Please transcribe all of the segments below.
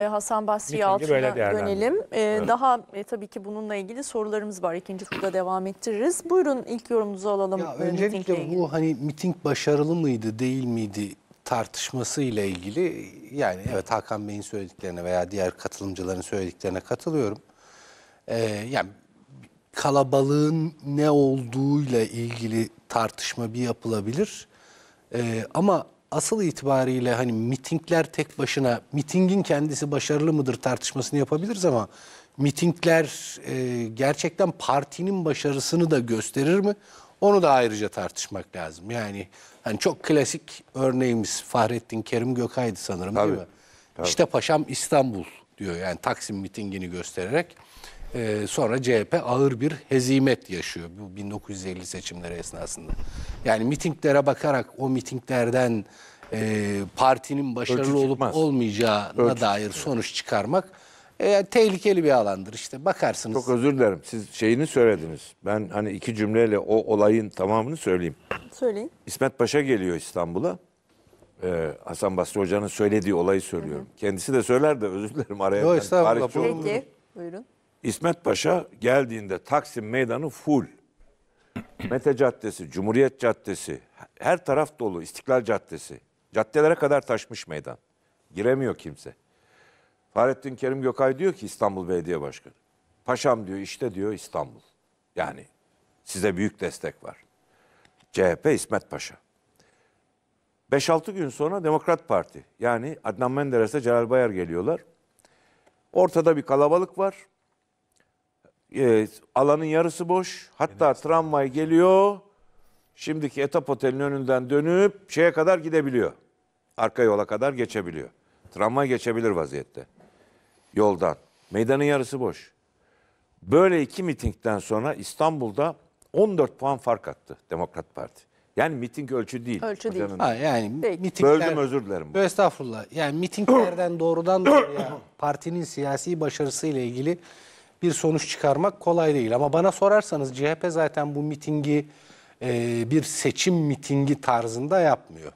Ee, Hasan Basri'ye altına dönelim. Ee, daha e, tabii ki bununla ilgili sorularımız var. İkinci turda devam ettiririz. Buyurun ilk yorumunuzu alalım. Ya, e, öncelikle bu hani miting başarılı mıydı değil miydi tartışması ile ilgili yani evet Hakan Bey'in söylediklerine veya diğer katılımcıların söylediklerine katılıyorum. Ee, yani kalabalığın ne olduğuyla ilgili tartışma bir yapılabilir. Ee, ama asıl itibariyle hani mitingler tek başına, mitingin kendisi başarılı mıdır tartışmasını yapabiliriz ama mitingler e, gerçekten partinin başarısını da gösterir mi? Onu da ayrıca tartışmak lazım. Yani hani çok klasik örneğimiz Fahrettin Kerim Gökay'dı sanırım Tabii. değil mi? Tabii. İşte paşam İstanbul diyor yani Taksim mitingini göstererek. Ee, sonra CHP ağır bir hezimet yaşıyor bu 1950 seçimleri esnasında. Yani mitinglere bakarak o mitinglerden e, partinin başarılı olup olmayacağına Ölçü dair çıkmaz. sonuç çıkarmak e, tehlikeli bir alandır işte bakarsınız. Çok özür dilerim siz şeyini söylediniz. Ben hani iki cümleyle o olayın tamamını söyleyeyim. Söyleyin. İsmet Paşa geliyor İstanbul'a. Ee, Hasan Basri Hoca'nın söylediği olayı söylüyorum. Hı hı. Kendisi de söyler de özür dilerim araya. Yok estağfurullah. Peki buyurun. İsmet Paşa geldiğinde Taksim Meydanı full. Mete Caddesi, Cumhuriyet Caddesi, her taraf dolu. İstiklal Caddesi. Caddelere kadar taşmış meydan. Giremiyor kimse. Fahrettin Kerim Gökay diyor ki İstanbul Belediye Başkanı. Paşam diyor işte diyor İstanbul. Yani size büyük destek var. CHP İsmet Paşa. 5-6 gün sonra Demokrat Parti yani Adnan Menderes'e Celal Bayar geliyorlar. Ortada bir kalabalık var e, alanın yarısı boş. Hatta tramvay geliyor. Şimdiki etap otelinin önünden dönüp şeye kadar gidebiliyor. Arka yola kadar geçebiliyor. Tramvay geçebilir vaziyette. Yoldan. Meydanın yarısı boş. Böyle iki mitingden sonra İstanbul'da 14 puan fark attı Demokrat Parti. Yani miting ölçü değil. Ölçü değil. Hocanın- Ha, yani Peki. mitingler... Böldüm özür dilerim. Yo, Estağfurullah. Yani mitinglerden doğrudan doğruya partinin siyasi başarısıyla ilgili bir sonuç çıkarmak kolay değil. Ama bana sorarsanız CHP zaten bu mitingi e, bir seçim mitingi tarzında yapmıyor.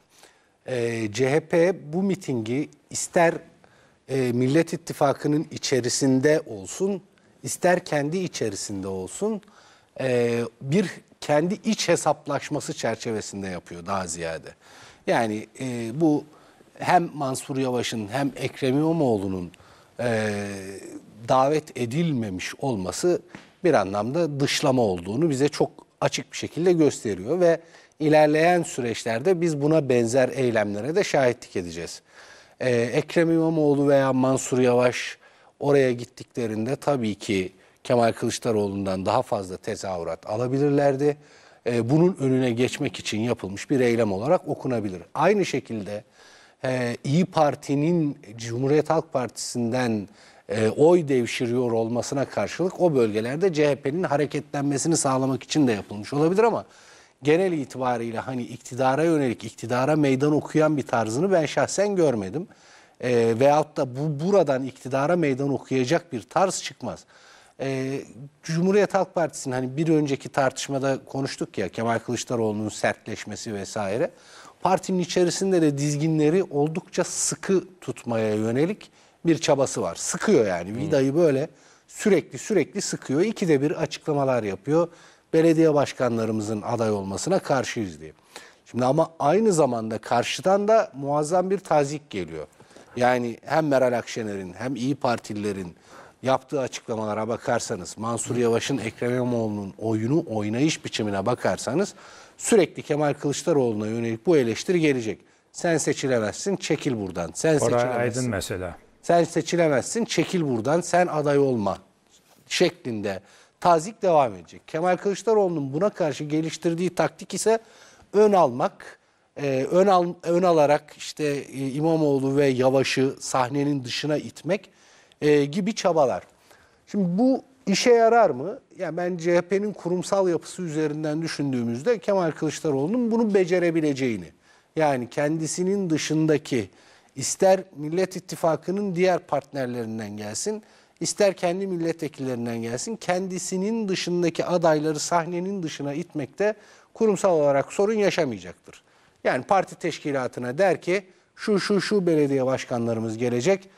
E, CHP bu mitingi ister e, Millet İttifakı'nın içerisinde olsun, ister kendi içerisinde olsun e, bir kendi iç hesaplaşması çerçevesinde yapıyor daha ziyade. Yani e, bu hem Mansur Yavaş'ın hem Ekrem İmamoğlu'nun e, davet edilmemiş olması bir anlamda dışlama olduğunu bize çok açık bir şekilde gösteriyor ve ilerleyen süreçlerde biz buna benzer eylemlere de şahitlik edeceğiz. Ee, Ekrem İmamoğlu veya Mansur Yavaş oraya gittiklerinde tabii ki Kemal Kılıçdaroğlu'ndan daha fazla tezahürat alabilirlerdi. Ee, bunun önüne geçmek için yapılmış bir eylem olarak okunabilir. Aynı şekilde e, İyi Parti'nin Cumhuriyet Halk Partisi'nden e, oy devşiriyor olmasına karşılık o bölgelerde CHP'nin hareketlenmesini sağlamak için de yapılmış olabilir ama genel itibariyle hani iktidara yönelik, iktidara meydan okuyan bir tarzını ben şahsen görmedim. E, veyahut da bu buradan iktidara meydan okuyacak bir tarz çıkmaz. E, Cumhuriyet Halk Partisi'nin hani bir önceki tartışmada konuştuk ya Kemal Kılıçdaroğlu'nun sertleşmesi vesaire. Partinin içerisinde de dizginleri oldukça sıkı tutmaya yönelik bir çabası var. Sıkıyor yani hmm. vidayı böyle sürekli sürekli sıkıyor. de bir açıklamalar yapıyor. Belediye başkanlarımızın aday olmasına karşıyız diye. Şimdi ama aynı zamanda karşıdan da muazzam bir tazik geliyor. Yani hem Meral Akşener'in hem İyi Partililerin yaptığı açıklamalara bakarsanız, Mansur Yavaş'ın Ekrem İmamoğlu'nun oyunu oynayış biçimine bakarsanız sürekli Kemal Kılıçdaroğlu'na yönelik bu eleştiri gelecek. Sen seçilemezsin, çekil buradan. Sen Koray seçilemezsin. Aydın mesela. Sen seçilemezsin, çekil buradan, sen aday olma şeklinde tazik devam edecek. Kemal Kılıçdaroğlu'nun buna karşı geliştirdiği taktik ise ön almak, e, ön, al, ön alarak işte e, İmamoğlu ve Yavaş'ı sahnenin dışına itmek e, gibi çabalar. Şimdi bu işe yarar mı? Yani ben CHP'nin kurumsal yapısı üzerinden düşündüğümüzde Kemal Kılıçdaroğlu'nun bunu becerebileceğini, yani kendisinin dışındaki ister Millet İttifakı'nın diğer partnerlerinden gelsin, ister kendi milletvekillerinden gelsin, kendisinin dışındaki adayları sahnenin dışına itmekte kurumsal olarak sorun yaşamayacaktır. Yani parti teşkilatına der ki şu şu şu belediye başkanlarımız gelecek.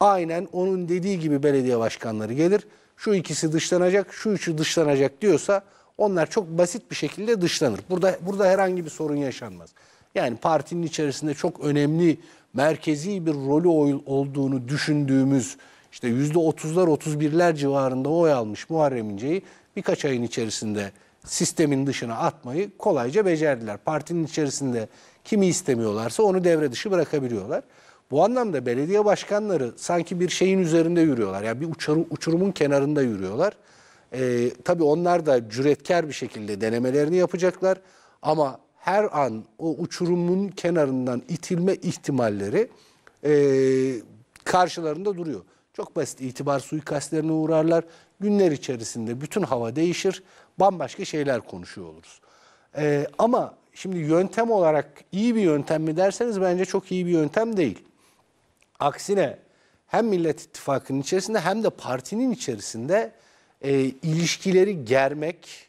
Aynen onun dediği gibi belediye başkanları gelir. Şu ikisi dışlanacak, şu üçü dışlanacak diyorsa onlar çok basit bir şekilde dışlanır. Burada burada herhangi bir sorun yaşanmaz. Yani partinin içerisinde çok önemli merkezi bir rolü olduğunu düşündüğümüz işte %30'lar 31'ler civarında oy almış Muharrem İnce'yi birkaç ayın içerisinde sistemin dışına atmayı kolayca becerdiler. Partinin içerisinde kimi istemiyorlarsa onu devre dışı bırakabiliyorlar. Bu anlamda belediye başkanları sanki bir şeyin üzerinde yürüyorlar. Yani bir uçurum, uçurumun kenarında yürüyorlar. Ee, tabii onlar da cüretkar bir şekilde denemelerini yapacaklar. Ama her an o uçurumun kenarından itilme ihtimalleri e, karşılarında duruyor. Çok basit itibar suikastlerine uğrarlar. Günler içerisinde bütün hava değişir. Bambaşka şeyler konuşuyor oluruz. E, ama şimdi yöntem olarak iyi bir yöntem mi derseniz bence çok iyi bir yöntem değil. Aksine hem Millet İttifakı'nın içerisinde hem de partinin içerisinde e, ilişkileri germek,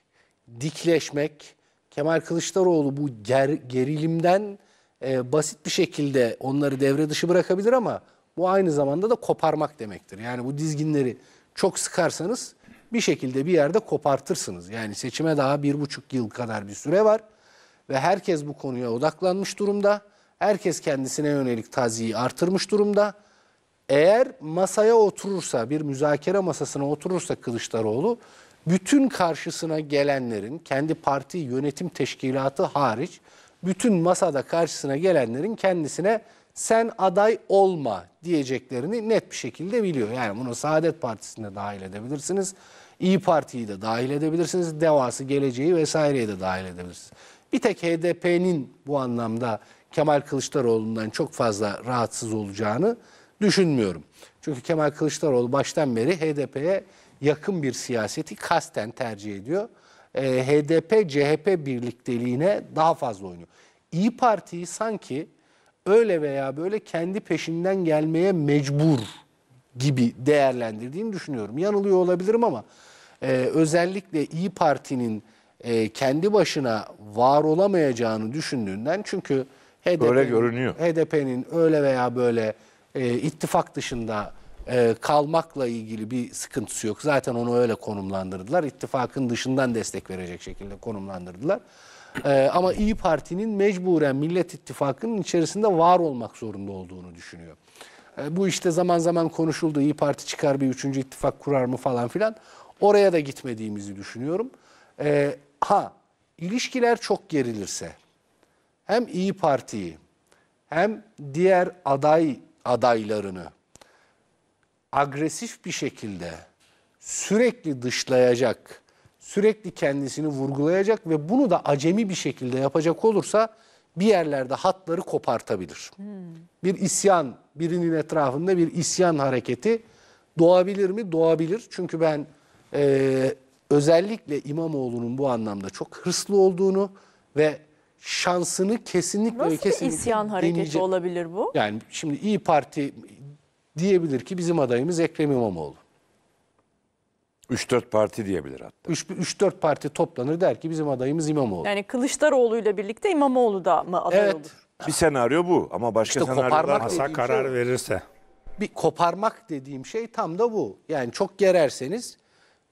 dikleşmek, Kemal Kılıçdaroğlu bu ger, gerilimden e, basit bir şekilde onları devre dışı bırakabilir ama bu aynı zamanda da koparmak demektir. Yani bu dizginleri çok sıkarsanız bir şekilde bir yerde kopartırsınız. Yani seçime daha bir buçuk yıl kadar bir süre var ve herkes bu konuya odaklanmış durumda. Herkes kendisine yönelik taziyi artırmış durumda. Eğer masaya oturursa, bir müzakere masasına oturursa Kılıçdaroğlu bütün karşısına gelenlerin kendi parti yönetim teşkilatı hariç bütün masada karşısına gelenlerin kendisine sen aday olma diyeceklerini net bir şekilde biliyor. Yani bunu Saadet Partisi'ne de dahil edebilirsiniz. İyi Parti'yi de dahil edebilirsiniz. Devası, geleceği vesaireye de dahil edebilirsiniz. Bir tek HDP'nin bu anlamda Kemal Kılıçdaroğlu'ndan çok fazla rahatsız olacağını düşünmüyorum. Çünkü Kemal Kılıçdaroğlu baştan beri HDP'ye yakın bir siyaseti kasten tercih ediyor. E, ee, HDP-CHP birlikteliğine daha fazla oynuyor. İyi Parti'yi sanki öyle veya böyle kendi peşinden gelmeye mecbur gibi değerlendirdiğini düşünüyorum. Yanılıyor olabilirim ama e, özellikle İyi Parti'nin e, kendi başına var olamayacağını düşündüğünden çünkü HDP'nin öyle, HDP öyle veya böyle e, ittifak dışında e, kalmakla ilgili bir sıkıntısı yok. Zaten onu öyle konumlandırdılar. İttifakın dışından destek verecek şekilde konumlandırdılar. E, ama İyi Parti'nin mecburen Millet İttifakı'nın içerisinde var olmak zorunda olduğunu düşünüyor. E, bu işte zaman zaman konuşuldu. İyi Parti çıkar bir üçüncü ittifak kurar mı falan filan. Oraya da gitmediğimizi düşünüyorum. E, ha ilişkiler çok gerilirse hem İyi Parti'yi hem diğer aday adaylarını agresif bir şekilde sürekli dışlayacak, sürekli kendisini vurgulayacak ve bunu da acemi bir şekilde yapacak olursa bir yerlerde hatları kopartabilir. Hmm. Bir isyan, birinin etrafında bir isyan hareketi doğabilir mi? Doğabilir. Çünkü ben e, özellikle İmamoğlu'nun bu anlamda çok hırslı olduğunu ve şansını kesinlikle Nasıl kesinlikle... Nasıl isyan hareketi olabilir bu? Yani şimdi İyi Parti diyebilir ki bizim adayımız Ekrem İmamoğlu. 3-4 parti diyebilir hatta. 3-4 parti toplanır der ki bizim adayımız İmamoğlu. Yani Kılıçdaroğlu ile birlikte İmamoğlu da mı aday evet. olur? Bir senaryo bu ama başka işte senaryolar Hasan şey karar şey, verirse. Bir koparmak dediğim şey tam da bu. Yani çok gererseniz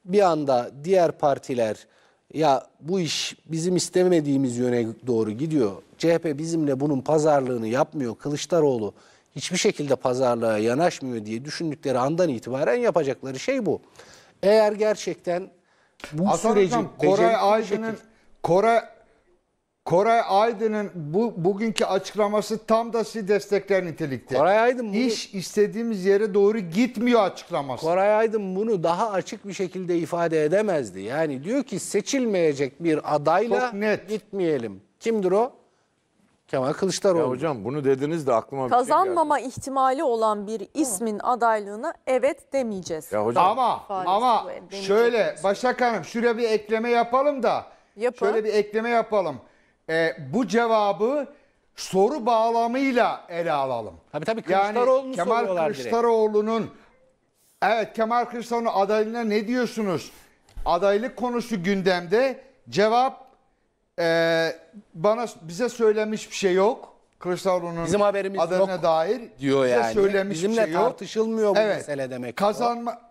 bir anda diğer partiler ya bu iş bizim istemediğimiz yöne doğru gidiyor. CHP bizimle bunun pazarlığını yapmıyor. Kılıçdaroğlu hiçbir şekilde pazarlığa yanaşmıyor diye düşündükleri andan itibaren yapacakları şey bu. Eğer gerçekten bu süreci Koray Aydın'ın Koray Koray Aydın'ın bu bugünkü açıklaması tam da sizi destekler nitelikte. Koray Aydın bunu, iş istediğimiz yere doğru gitmiyor açıklaması. Koray Aydın bunu daha açık bir şekilde ifade edemezdi. Yani diyor ki seçilmeyecek bir adayla Çok net. gitmeyelim. Kimdir o? Kemal Kılıçdaroğlu. Ya hocam bunu dediniz de aklıma bir şey Kazanmama ihtimali olan bir ismin adaylığına evet demeyeceğiz. Ya hocam Ama ama şöyle misin? Başak Hanım şuraya bir ekleme yapalım da. Yapın. Şöyle bir ekleme yapalım. Ee, bu cevabı soru bağlamıyla ele alalım. Tabii tabii Kılıçdaroğlu'nu yani Kemal soruyorlar Kılıçdaroğlu'nun evet Kemal Kılıçdaroğlu adaylığına ne diyorsunuz? Adaylık konusu gündemde cevap ee, bana bize söylemiş bir şey yok. Kılıçdaroğlu'nun Bizim haberimiz adına yok dair diyor bize yani. söylemiş Bizimle bir şey yok. tartışılmıyor bu evet, mesele demek. Kazanma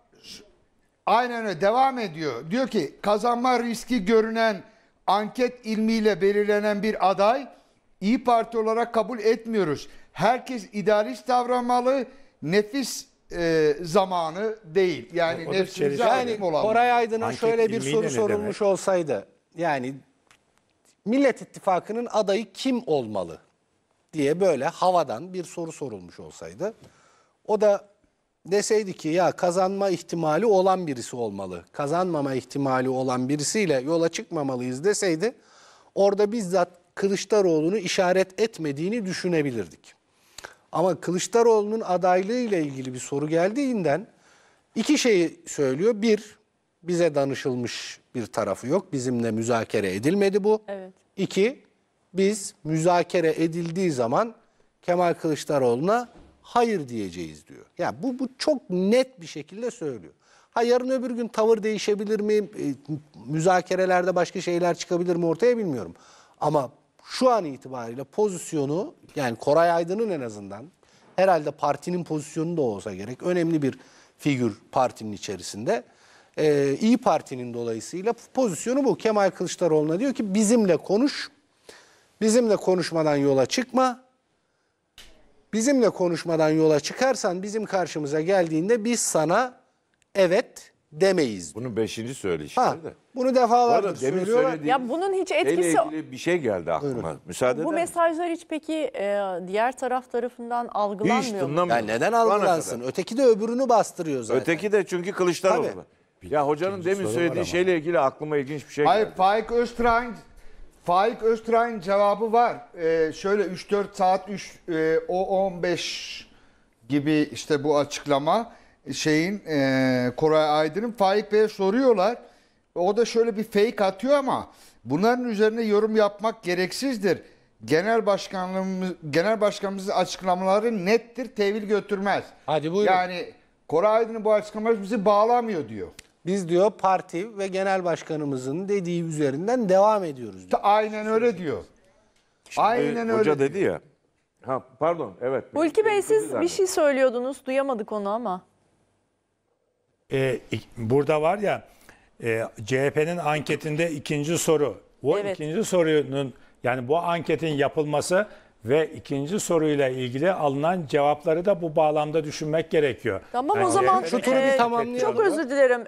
Aynen öyle devam ediyor. Diyor ki kazanma riski görünen anket ilmiyle belirlenen bir aday İyi Parti olarak kabul etmiyoruz. Herkes idealist davranmalı. Nefis e, zamanı değil. Yani nefsimize yani olan. Koray Aydın'a şöyle bir soru sorulmuş olsaydı yani Millet İttifakı'nın adayı kim olmalı diye böyle havadan bir soru sorulmuş olsaydı o da deseydi ki ya kazanma ihtimali olan birisi olmalı. Kazanmama ihtimali olan birisiyle yola çıkmamalıyız deseydi orada bizzat Kılıçdaroğlu'nu işaret etmediğini düşünebilirdik. Ama Kılıçdaroğlu'nun adaylığı ile ilgili bir soru geldiğinden iki şeyi söylüyor. Bir, bize danışılmış bir tarafı yok. Bizimle müzakere edilmedi bu. Evet. İki, biz müzakere edildiği zaman Kemal Kılıçdaroğlu'na hayır diyeceğiz diyor. Ya yani bu bu çok net bir şekilde söylüyor. Ha yarın öbür gün tavır değişebilir mi? E, müzakerelerde başka şeyler çıkabilir mi ortaya bilmiyorum. Ama şu an itibariyle pozisyonu yani Koray Aydın'ın en azından herhalde partinin pozisyonu da olsa gerek önemli bir figür partinin içerisinde e, İyi Parti'nin dolayısıyla pozisyonu bu. Kemal Kılıçdaroğlu'na diyor ki bizimle konuş, bizimle konuşmadan yola çıkma. Bizimle konuşmadan yola çıkarsan bizim karşımıza geldiğinde biz sana evet demeyiz. Bunun beşinci söyleşileri ha, Bunu defalarca söylüyorlar. Ya bunun hiç etkisi... ilgili bir şey geldi aklıma. Buyurun. Müsaade Bu mesajlar hiç peki e, diğer taraf tarafından algılanmıyor hiç mu? Yani neden algılansın? Öteki de öbürünü bastırıyor zaten. Öteki de çünkü Kılıçdaroğlu. Tabii. Ya hocanın demin söylediği şeyle ilgili aklıma ilginç bir şey Hayır geldi. Faik Öztürk'ün Faik Öztürk'ün cevabı var. Ee, şöyle 3-4 saat 3 e, o 15 gibi işte bu açıklama şeyin e, Koray Aydın'ın Faik Bey'e soruyorlar. O da şöyle bir fake atıyor ama bunların üzerine yorum yapmak gereksizdir. Genel başkanlığımız genel başkanımızın açıklamaları nettir, tevil götürmez. Hadi buyurun. Yani Koray Aydın'ın bu açıklaması bizi bağlamıyor diyor. Biz diyor parti ve genel başkanımızın dediği üzerinden devam ediyoruz. Diyor. Aynen öyle diyor. Şimdi Aynen hoca öyle. Hoca dedi ya. Ha pardon evet. Ulki Bey siz bir şey söylüyordunuz duyamadık onu ama. Ee, burada var ya e, CHP'nin anketinde ikinci soru. Bu evet. ikinci sorunun yani bu anketin yapılması ve ikinci soruyla ilgili alınan cevapları da bu bağlamda düşünmek gerekiyor. Tamam yani o zaman şu turu bir e, tamamlayalım. Çok özür dilerim.